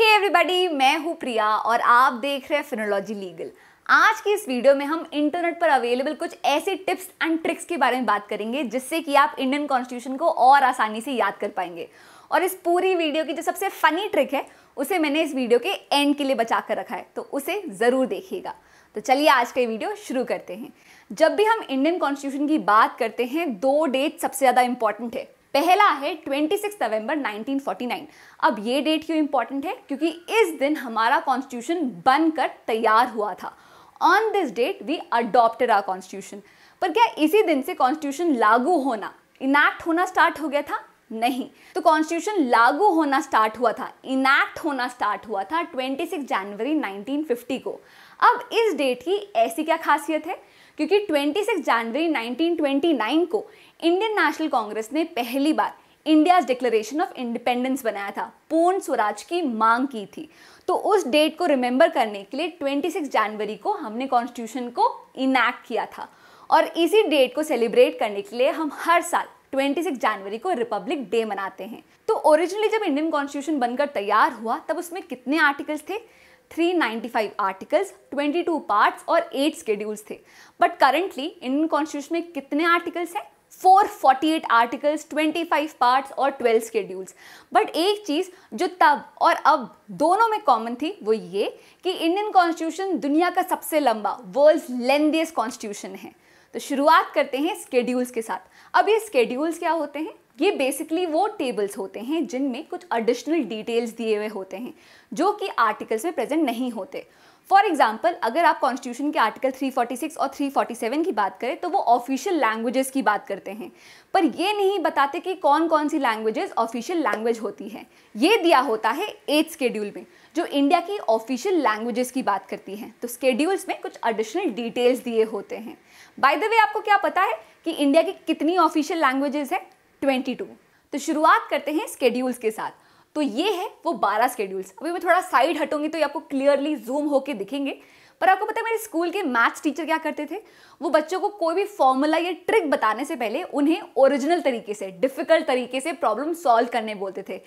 हे hey everybody मैं हूँ प्रिया और आप देख रहे हैं फिनोलॉजी लीगल आज की इस वीडियो में हम इंटरनेट पर अवेलेबल कुछ ऐसे टिप्स एंड ट्रिक्स के बारे में बात करेंगे जिससे कि आप इंडियन कॉन्स्टिट्यूशन को और आसानी से याद कर पाएंगे और इस पूरी वीडियो की जो सबसे फनी ट्रिक है उसे मैंने इस वीडियो के एंड के लिए बचा कर रखा है तो उसे ज़रूर देखिएगा तो चलिए आज का वीडियो शुरू करते हैं जब भी हम इंडियन कॉन्स्टिट्यूशन की बात करते हैं दो डेट सबसे ज़्यादा इंपॉर्टेंट है पहला है 26 नवंबर 1949 अब ये डेट क्यों इंपॉर्टेंट है क्योंकि इस दिन हमारा कॉन्स्टिट्यूशन बनकर तैयार हुआ था on this date we adopted our constitution पर क्या इसी दिन से कॉन्स्टिट्यूशन लागू होना इनैक्ट होना स्टार्ट हो गया था नहीं तो कॉन्स्टिट्यूशन लागू होना स्टार्ट हुआ था इनैक्ट होना स्टार्ट हुआ था 26 जनवरी 1950 को अब इस डेट की ऐसी क्या खासियत है क्योंकि 26 जनवरी 1929 को इंडियन नेशनल कांग्रेस ने पहली बार इंडियाज डिक्लेरेशन ऑफ इंडिपेंडेंस बनाया था पूर्ण स्वराज की मांग की थी तो उस डेट को रिमेंबर करने के लिए 26 जनवरी को हमने कॉन्स्टिट्यूशन को इनैक्ट किया था और इसी डेट को सेलिब्रेट करने के लिए हम हर साल 26 जनवरी को रिपब्लिक डे मनाते हैं तो ओरिजिनली जब इंडियन कॉन्स्टिट्यूशन बनकर तैयार हुआ तब उसमें कितने आर्टिकल्स थे 395 आर्टिकल्स 22 पार्ट्स और 8 स्केड्यूल्स थे बट करंटली इंडियन कॉन्स्टिट्यूशन में कितने आर्टिकल्स हैं 448 आर्टिकल्स 25 पार्ट्स और 12 स्केड्यूल्स बट एक चीज़ जो तब और अब दोनों में कॉमन थी वो ये कि इंडियन कॉन्स्टिट्यूशन दुनिया का सबसे लंबा वर्ल्ड लेंदियस्ट कॉन्स्टिट्यूशन है तो शुरुआत करते हैं स्केड्यूल्स के साथ अब ये स्केड्यूल्स क्या होते हैं ये बेसिकली वो टेबल्स होते हैं जिनमें कुछ एडिशनल डिटेल्स दिए हुए होते हैं जो कि आर्टिकल्स में प्रेजेंट नहीं होते फॉर एग्जाम्पल अगर आप कॉन्स्टिट्यूशन के आर्टिकल 346 और 347 की बात करें तो वो ऑफिशियल लैंग्वेजेस की बात करते हैं पर ये नहीं बताते कि कौन कौन सी लैंग्वेजेस ऑफिशियल लैंग्वेज होती है ये दिया होता है एट स्केड्यूल में जो इंडिया की ऑफिशियल लैंग्वेजेस की बात करती है तो स्केड्यूल्स में कुछ एडिशनल डिटेल्स दिए होते हैं बाय द वे आपको क्या पता है कि इंडिया की कितनी ऑफिशियल लैंग्वेजेस है 22 तो शुरुआत करते हैं स्केड्यूल्स के साथ तो ये है वो 12 स्केड्यूल्स अभी मैं थोड़ा साइड हटूंगी तो ये आपको क्लियरली जूम होके दिखेंगे पर आपको पता है मेरे स्कूल के मैथ्स टीचर क्या करते थे वो बच्चों को कोई भी फॉर्मूला या ट्रिक बताने से पहले उन्हें ओरिजिनल तरीके से डिफिकल्ट तरीके से प्रॉब्लम सॉल्व करने बोलते थे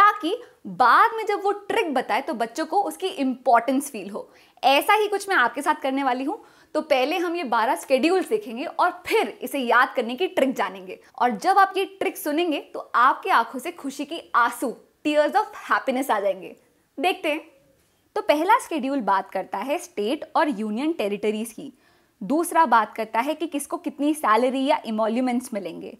ताकि बाद में जब वो ट्रिक बताए तो बच्चों को उसकी इंपॉर्टेंस फील हो ऐसा ही कुछ मैं आपके साथ करने वाली हूँ तो पहले हम ये बारह स्केड्यूल्स देखेंगे और फिर इसे याद करने की ट्रिक जानेंगे और जब आप ये ट्रिक सुनेंगे तो आपके आंखों से खुशी की आंसू टीयर्स ऑफ हैप्पीनेस आ जाएंगे देखते हैं तो पहला स्केड्यूल बात करता है स्टेट और यूनियन टेरिटरीज की दूसरा बात करता है कि किसको कितनी सैलरी या इमोल्यूमेंट्स मिलेंगे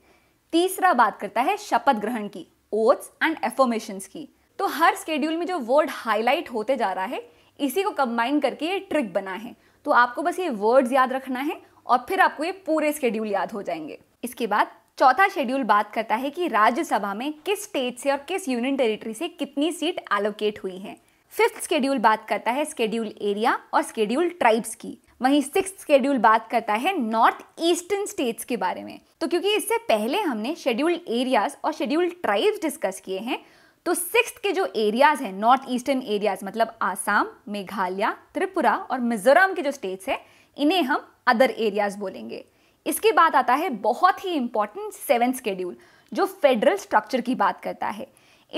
तीसरा बात करता है शपथ ग्रहण की ओथ्स एंड एफोमेशंस की तो हर स्केड्यूल में जो वर्ड हाईलाइट होते जा रहा है इसी को कंबाइन करके ये ट्रिक बना है तो आपको बस ये वर्ड्स याद रखना है और फिर आपको ये पूरे शेड्यूल याद हो जाएंगे इसके बाद चौथा शेड्यूल बात करता है कि राज्यसभा में किस स्टेट से और किस यूनियन टेरिटरी से कितनी सीट एलोकेट हुई है फिफ्थ स्केड्यूल बात करता है स्केड्यूल एरिया और स्केड्यूल ट्राइब्स की वहीं सिक्स स्केड्यूल बात करता है नॉर्थ ईस्टर्न स्टेट्स के बारे में तो क्योंकि इससे पहले हमने शेड्यूल एरियाज और शेड्यूल ट्राइब्स डिस्कस किए हैं तो सिक्स के जो एरियाज हैं नॉर्थ ईस्टर्न एरियाज मतलब आसाम मेघालय त्रिपुरा और मिजोरम के जो स्टेट्स हैं इन्हें हम अदर एरियाज बोलेंगे इसके बाद आता है बहुत ही इंपॉर्टेंट सेवन स्केड्यूल जो फेडरल स्ट्रक्चर की बात करता है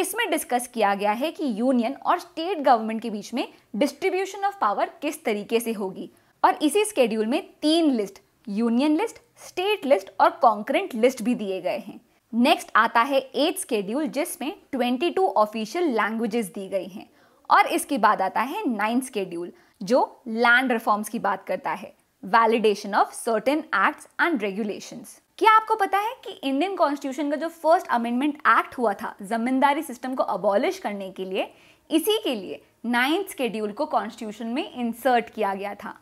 इसमें डिस्कस किया गया है कि यूनियन और स्टेट गवर्नमेंट के बीच में डिस्ट्रीब्यूशन ऑफ पावर किस तरीके से होगी और इसी स्केड्यूल में तीन list union list state list और कॉन्करेंट लिस्ट भी दिए गए हैं नेक्स्ट आता है एथ स्केड्यूल जिसमें 22 ऑफिशियल लैंग्वेजेस दी गई हैं और इसके बाद आता है नाइन्थ स्केड्यूल जो लैंड रिफॉर्म्स की बात करता है validation of certain acts and regulations क्या आपको पता है कि इंडियन कॉन्स्टिट्यूशन का जो फर्स्ट अमेंडमेंट एक्ट हुआ था जमींदारी सिस्टम को अबॉलिश करने के लिए इसी के लिए नाइन्थ स्केड्यूल को कॉन्स्टिट्यूशन में इंसर्ट किया गया था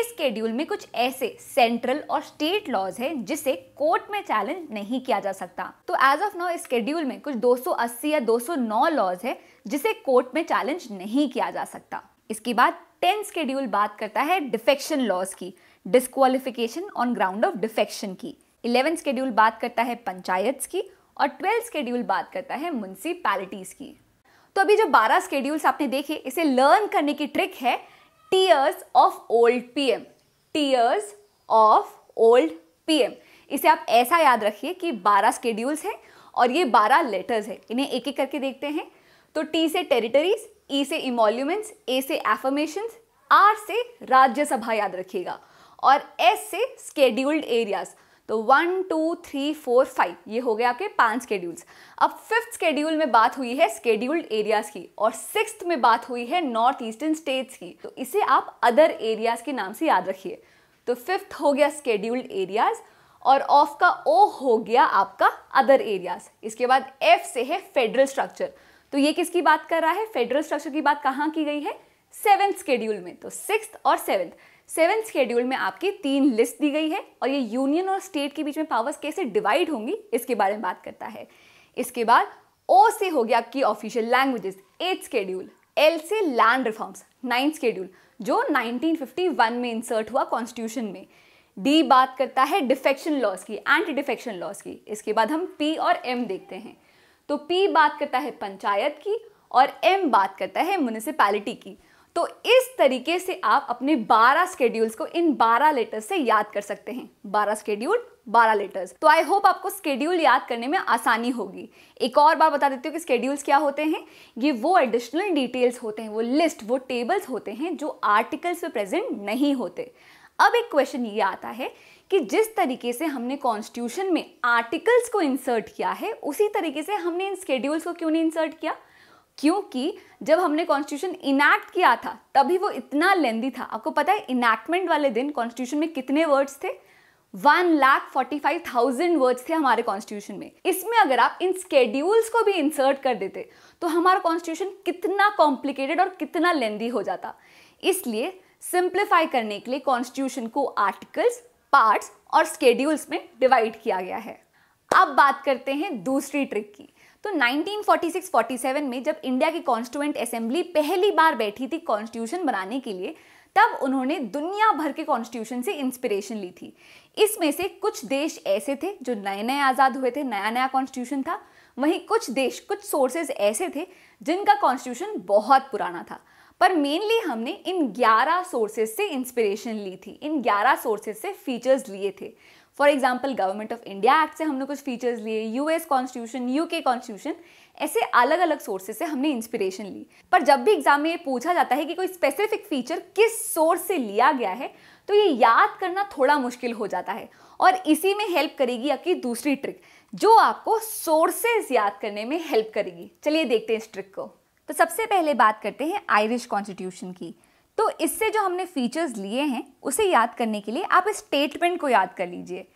इस शेड्यूल में कुछ ऐसे सेंट्रल और स्टेट लॉज हैं जिसे कोर्ट में चैलेंज नहीं किया जा सकता तो एज ऑफ नाउ इस शेड्यूल में कुछ 280 या 209 लॉज हैं जिसे कोर्ट में चैलेंज नहीं किया जा सकता इसके बाद टेन शेड्यूल बात करता है डिफेक्शन लॉज की disqualification on ground of defection की इलेवन शेड्यूल बात करता है पंचायत की और ट्वेल्थ शेड्यूल बात करता है म्यूनसिपैलिटीज़ की तो अभी जो 12 स्केड्यूल्स आपने देखे इसे लर्न करने की ट्रिक है tears of old PM tears of old PM इसे आप ऐसा याद रखिए कि 12 स्केड्यूल्स हैं और ये 12 लेटर्स हैं इन्हें एक एक करके देखते हैं तो टी से टेरिटरीज ई e से इमोल्यूमेंट्स ए से एफर्मेशंस आर से राज्यसभा याद रखिएगा और एस से स्केड्यूल्ड एरियाज तो one two three four five ये हो गए आपके पांच स्केड्यूल्स अब फिफ्थ स्केड्यूल में बात हुई है स्केड्यूल्ड एरियाज की और सिक्स में बात हुई है नॉर्थ ईस्टर्न स्टेट्स की तो इसे आप अदर एरियाज के नाम से याद रखिए तो फिफ्थ हो गया स्केड्यूल्ड एरियाज और ऑफ का ओ हो गया आपका अदर एरियाज इसके बाद एफ से है फेडरल स्ट्रक्चर तो ये किसकी बात कर रहा है फेडरल स्ट्रक्चर की बात कहाँ की गई है सेवेंथ स्केड्यूल में तो सिक्स और सेवेंथ सेवन स्केड्यूल में आपकी तीन लिस्ट दी गई है और ये यूनियन और स्टेट के बीच में पावर्स कैसे डिवाइड होंगी इसके बारे में बात करता है इसके बाद ओ से हो गया आपकी official languages eight schedule L से लैंड रिफॉर्म्स नाइन्थ स्केड्यूल जो 1951 में इंसर्ट हुआ कॉन्स्टिट्यूशन में डी बात करता है डिफेक्शन लॉस की एंटी डिफेक्शन लॉस की इसके बाद हम पी और एम देखते हैं तो पी बात करता है पंचायत की और एम बात करता है म्यूनिसिपैलिटी की तो इस तरीके से आप अपने 12 स्केड्यूल्स को इन 12 लेटर्स से याद कर सकते हैं 12 स्केड्यूल 12 लेटर्स तो आई होप आपको स्केड्यूल याद करने में आसानी होगी एक और बार बता देती हूँ कि स्केड्यूल्स क्या होते हैं ये वो एडिशनल डिटेल्स होते हैं वो लिस्ट वो टेबल्स होते हैं जो आर्टिकल्स में प्रेजेंट नहीं होते अब एक क्वेश्चन ये आता है कि जिस तरीके से हमने कॉन्स्टिट्यूशन में आर्टिकल्स को इंसर्ट किया है उसी तरीके से हमने इन स्केड्यूल्स को क्यों नहीं इंसर्ट किया क्योंकि जब हमने कॉन्स्टिट्यूशन इनैक्ट किया था तभी वो इतना लेंदी था आपको पता है इनैक्टमेंट वाले दिन कॉन्स्टिट्यूशन में कितने वर्ड्स थे one lakh forty five thousand words थे हमारे कॉन्स्टिट्यूशन में इसमें अगर आप इन स्केड्यूल्स को भी इंसर्ट कर देते तो हमारा कॉन्स्टिट्यूशन कितना कॉम्प्लिकेटेड और कितना लेंदी हो जाता इसलिए सिंप्लीफाई करने के लिए कॉन्स्टिट्यूशन को आर्टिकल्स पार्ट्स और स्केड्यूल्स में डिवाइड किया गया है अब बात करते हैं दूसरी ट्रिक की तो 1946-47 में जब इंडिया की कॉन्स्टिट्यूएंट असेंबली पहली बार बैठी थी कॉन्स्टिट्यूशन बनाने के लिए तब उन्होंने दुनिया भर के कॉन्स्टिट्यूशन से इंस्पिरेशन ली थी इसमें से कुछ देश ऐसे थे जो नए नए आज़ाद हुए थे नया नया कॉन्स्टिट्यूशन था वहीं कुछ देश कुछ सोर्सेज ऐसे थे जिनका कॉन्स्टिट्यूशन बहुत पुराना था पर मेनली हमने इन 11 सोर्सेज से इंस्पिरेशन ली थी इन 11 सोर्सेज से फीचर्स लिए थे for example government of India act से हमने कुछ फीचर्स लिए यूएस कॉन्स्टिट्यूशन यूके कॉन्स्टिट्यूशन ऐसे अलग अलग सोर्सेज से हमने इंस्पिरेशन ली पर जब भी एग्जाम में ये पूछा जाता है कि कोई स्पेसिफिक फीचर किस सोर्स से लिया गया है तो ये याद करना थोड़ा मुश्किल हो जाता है और इसी में हेल्प करेगी आपकी दूसरी ट्रिक जो आपको सोर्सेज याद करने में हेल्प करेगी चलिए देखते हैं इस ट्रिक को तो सबसे पहले बात करते हैं आयरिश कॉन्स्टिट्यूशन की तो इससे जो हमने फीचर्स लिए हैं उसे याद करने के लिए आप इस स्टेटमेंट को याद कर लीजिए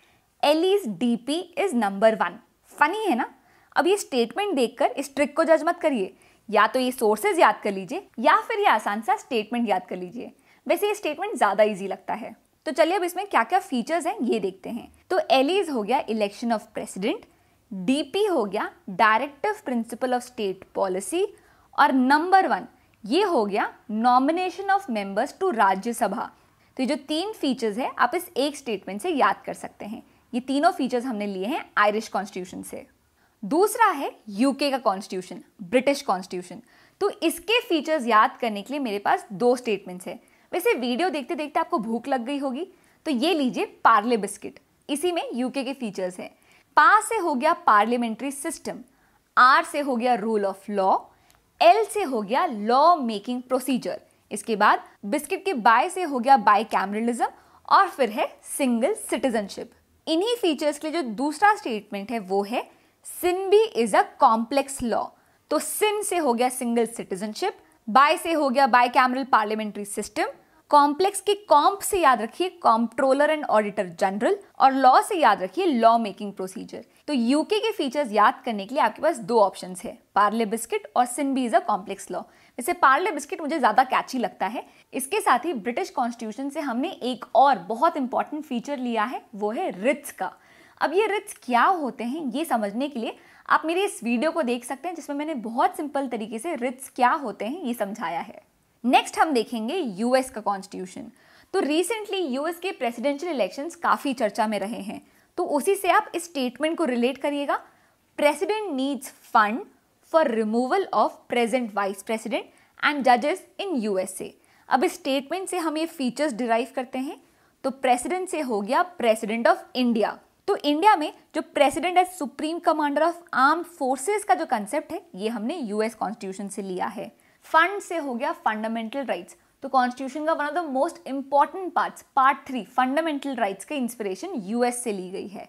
Alice D P is number one funny है ना अब ये स्टेटमेंट देखकर इस ट्रिक को जज मत करिए या तो ये सोर्सेज याद कर लीजिए या फिर ये आसान सा स्टेटमेंट याद कर लीजिए वैसे ये स्टेटमेंट ज़्यादा ईजी लगता है तो चलिए अब इसमें क्या क्या फीचर्स हैं ये देखते हैं तो एलिज हो गया इलेक्शन ऑफ प्रेसिडेंट डीपी हो गया directive principle of state policy और नंबर वन ये हो गया nomination of members to Rajya Sabha तो ये जो तीन फीचर्स है आप इस एक स्टेटमेंट से याद कर सकते हैं ये तीनों फीचर्स हमने लिए हैं आयरिश कॉन्स्टिट्यूशन से दूसरा है यूके का कॉन्स्टिट्यूशन ब्रिटिश कॉन्स्टिट्यूशन तो इसके फीचर्स याद करने के लिए मेरे पास दो स्टेटमेंट्स है वैसे वीडियो देखते देखते आपको भूख लग गई होगी तो ये लीजिए पार्ले बिस्किट इसी में यूके के फीचर्स हैं पास से हो गया पार्लियामेंट्री सिस्टम आर से हो गया रूल ऑफ लॉ एल से हो गया लॉ मेकिंग प्रोसीजर इसके बाद बिस्किट के बाय से हो गया बाय कैमरलिज्म और फिर है सिंगल सिटीजनशिप इन्हीं फीचर्स के लिए जो दूसरा स्टेटमेंट है वो है सिन भी इज अ कॉम्प्लेक्स लॉ तो सिन से हो गया सिंगल सिटीजनशिप बाय से हो गया bicameral parliamentary system complex के कॉम्प से याद रखिए कॉम्प्ट्रोलर एंड ऑडिटर जनरल और लॉ से याद रखिए लॉ मेकिंग प्रोसीजर तो यूके के फीचर्स याद करने के लिए आपके पास दो ऑप्शन है पार्ले बिस्किट और सिनबी अ कॉम्प्लेक्स लॉ वैसे पार्ले बिस्किट मुझे ज्यादा कैची लगता है इसके साथ ही ब्रिटिश कॉन्स्टिट्यूशन से हमने एक और बहुत इंपॉर्टेंट फीचर लिया है वो है रिट्स का अब ये रिट्स क्या होते हैं ये समझने के लिए आप मेरे इस वीडियो को देख सकते हैं जिसमें मैंने बहुत सिंपल तरीके से रिट्स क्या होते हैं ये समझाया है नेक्स्ट हम देखेंगे यूएस का कॉन्स्टिट्यूशन तो रिसेंटली यूएस के प्रेसिडेंशियल इलेक्शंस काफ़ी चर्चा में रहे हैं तो उसी से आप इस स्टेटमेंट को रिलेट करिएगा president needs fund for removal of present vice president and जजेस इन यूएसए अब इस स्टेटमेंट से हम ये फीचर्स डिराइव करते हैं तो प्रेसिडेंट से हो गया प्रेसिडेंट ऑफ इंडिया तो इंडिया में जो president as supreme commander of arm forces का जो कंसेप्ट है ये हमने यूएस कॉन्स्टिट्यूशन से लिया है फंड से हो गया फंडामेंटल राइट्स तो कॉन्स्टिट्यूशन का one of the most important parts part three fundamental rights का इंस्पिरेशन यूएस से ली गई है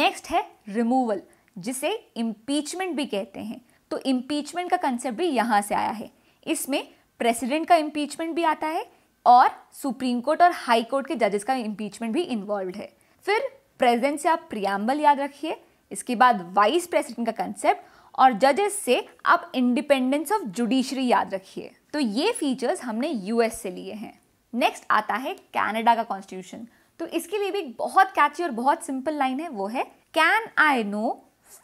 नेक्स्ट है रिमूवल जिसे इम्पीचमेंट भी कहते हैं तो इम्पीचमेंट का कंसेप्ट भी यहाँ से आया है इसमें प्रेसिडेंट का इम्पीचमेंट भी आता है और सुप्रीम कोर्ट और हाई कोर्ट के जजेस का इम्पीचमेंट भी इन्वॉल्व है फिर प्रेजेंट से आप प्रियम्बल याद रखिए इसके बाद वाइस प्रेसिडेंट का कंसेप्ट और जजेस से आप इंडिपेंडेंस ऑफ जुडिशरी याद रखिए तो ये फीचर्स हमने यूएस से लिए हैं नेक्स्ट आता है कैनेडा का कॉन्स्टिट्यूशन तो इसके लिए भी एक बहुत कैची और बहुत सिंपल लाइन है वो है can I know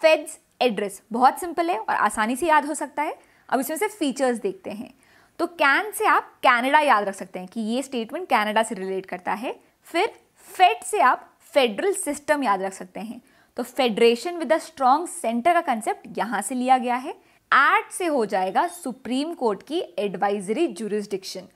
feds address बहुत सिंपल है और आसानी से याद हो सकता है अब इसमें से फीचर्स देखते हैं तो कैन से आप कैनेडा याद रख सकते हैं कि ये स्टेटमेंट कैनेडा से रिलेट करता है फिर फेड से आप फेडरल सिस्टम याद रख सकते हैं तो federation with a strong centre का कंसेप्ट यहाँ से लिया गया है एड से हो जाएगा सुप्रीम कोर्ट की एडवाइजरी जुरिस्डिक्शन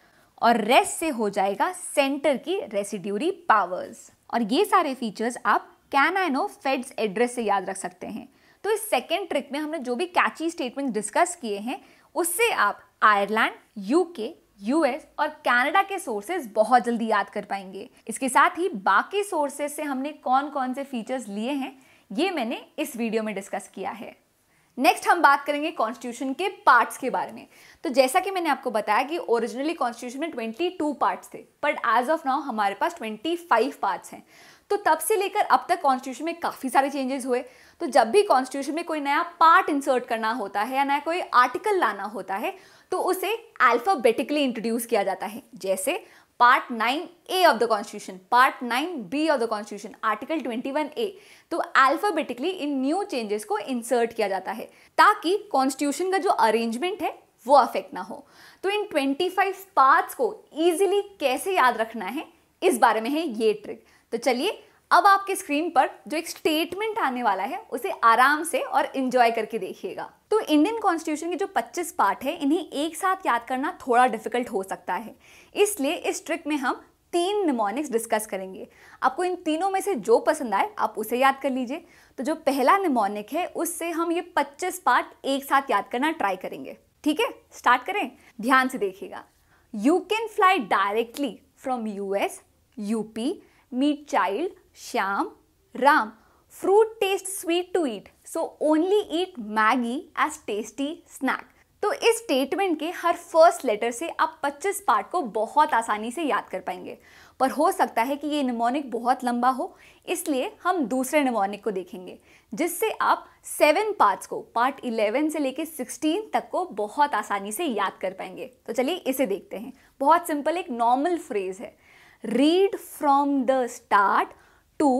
और रेस्ट से हो जाएगा सेंटर की रेसिड्यूरी पावर्स और ये सारे फीचर्स आप can I know feds address से याद रख सकते हैं तो इस सेकेंड ट्रिक में हमने जो भी कैची स्टेटमेंट डिस्कस किए हैं उससे आप आयरलैंड यूके यूएस और कनाडा के सोर्सेज बहुत जल्दी याद कर पाएंगे इसके साथ ही बाकी सोर्सेज से हमने कौन कौन से फीचर्स लिए हैं ये मैंने इस वीडियो में डिस्कस किया है नेक्स्ट हम बात करेंगे कॉन्स्टिट्यूशन के पार्ट्स के बारे में तो जैसा कि मैंने आपको बताया कि ओरिजिनली कॉन्स्टिट्यूशन में ट्वेंटी टू पार्ट्स थे बट एज ऑफ नाउ हमारे पास ट्वेंटी फाइव पार्ट्स हैं तो तब से लेकर अब तक कॉन्स्टिट्यूशन में काफ़ी सारे चेंजेस हुए तो जब भी कॉन्स्टिट्यूशन में कोई नया पार्ट इंसर्ट करना होता है या नया कोई आर्टिकल लाना होता है तो उसे अल्फाबेटिकली इंट्रोड्यूस किया जाता है जैसे part nine A of the constitution part nine B of the constitution article twenty one A तो अल्फाबेटिकली इन न्यू चेंजेस को इंसर्ट किया जाता है ताकि कॉन्स्टिट्यूशन का जो अरेंजमेंट है वो अफेक्ट ना हो तो इन ट्वेंटी फाइव पार्ट्स को ईजिली कैसे याद रखना है इस बारे में है ये ट्रिक तो चलिए अब आपके स्क्रीन पर जो एक स्टेटमेंट आने वाला है उसे आराम से और इंजॉय करके देखिएगा तो इंडियन कॉन्स्टिट्यूशन के जो 25 पार्ट है इन्हें एक साथ याद करना थोड़ा डिफिकल्ट हो सकता है इसलिए इस ट्रिक में हम तीन निमोनिक्स डिस्कस करेंगे आपको इन तीनों में से जो पसंद आए आप उसे याद कर लीजिए तो जो पहला निमोनिक है उससे हम ये 25 पार्ट एक साथ याद करना ट्राई करेंगे ठीक है स्टार्ट करें ध्यान से देखिएगा you can fly directly from US UP meet child Shyam Ram fruit taste sweet to eat so only eat Maggi as tasty snack तो इस स्टेटमेंट के हर फर्स्ट लेटर से आप 25 पार्ट को बहुत आसानी से याद कर पाएंगे पर हो सकता है कि ये निमोनिक बहुत लंबा हो इसलिए हम दूसरे निमोनिक को देखेंगे जिससे आप सेवन पार्ट्स को पार्ट 11 से लेके 16 तक को बहुत आसानी से याद कर पाएंगे तो चलिए इसे देखते हैं बहुत सिंपल एक नॉर्मल फ्रेज है read from the start to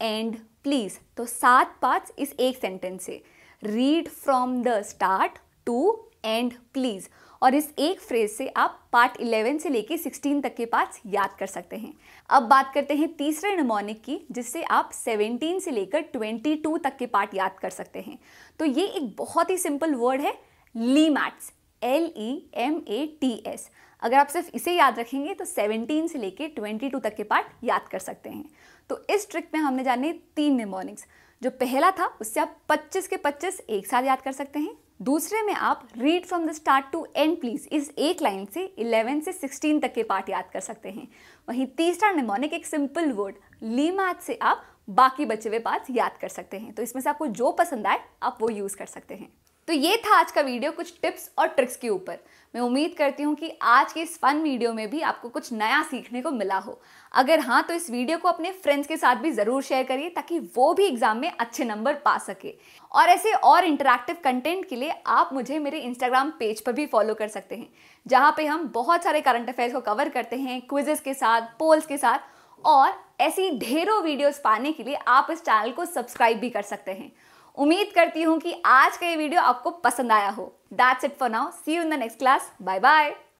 end please तो सात पार्ट्स इस एक सेंटेंस से read from the start to end please और इस एक फ्रेज से आप पार्ट 11 से लेके 16 तक के पार्ट्स याद कर सकते हैं अब बात करते हैं तीसरे नमोनिक की जिससे आप 17 से लेकर 22 तक के पार्ट याद कर सकते हैं तो ये एक बहुत ही सिंपल वर्ड है lemats L E M A T S अगर आप सिर्फ इसे याद रखेंगे तो 17 से लेके 22 तक के पार्ट याद कर सकते हैं तो इस ट्रिक में हमने जाने तीन निमोनिक्स जो पहला था उससे आप 25 के 25 एक साथ याद कर सकते हैं दूसरे में आप read from the start to end please इस एक लाइन से 11 से 16 तक के पार्ट याद कर सकते हैं वहीं तीसरा निमोनिक एक सिंपल वर्ड ली मैथ से आप बाकी बचे हुए पार्ट याद कर सकते हैं तो इसमें से आपको जो पसंद आए आप वो यूज़ कर सकते हैं तो ये था आज का वीडियो कुछ टिप्स और ट्रिक्स के ऊपर मैं उम्मीद करती हूँ कि आज के इस फन वीडियो में भी आपको कुछ नया सीखने को मिला हो अगर हाँ तो इस वीडियो को अपने फ्रेंड्स के साथ भी ज़रूर शेयर करिए ताकि वो भी एग्जाम में अच्छे नंबर पा सके और ऐसे और इंटरेक्टिव कंटेंट के लिए आप मुझे मेरे इंस्टाग्राम पेज पर भी फॉलो कर सकते हैं जहाँ पर हम बहुत सारे करंट अफेयर्स को कवर करते हैं क्विजेस के साथ पोल्स के साथ और ऐसी ढेरों वीडियोस पाने के लिए आप इस चैनल को सब्सक्राइब भी कर सकते हैं उम्मीद करती हूँ कि आज का ये वीडियो आपको पसंद आया हो that's it for now see you in the next class bye bye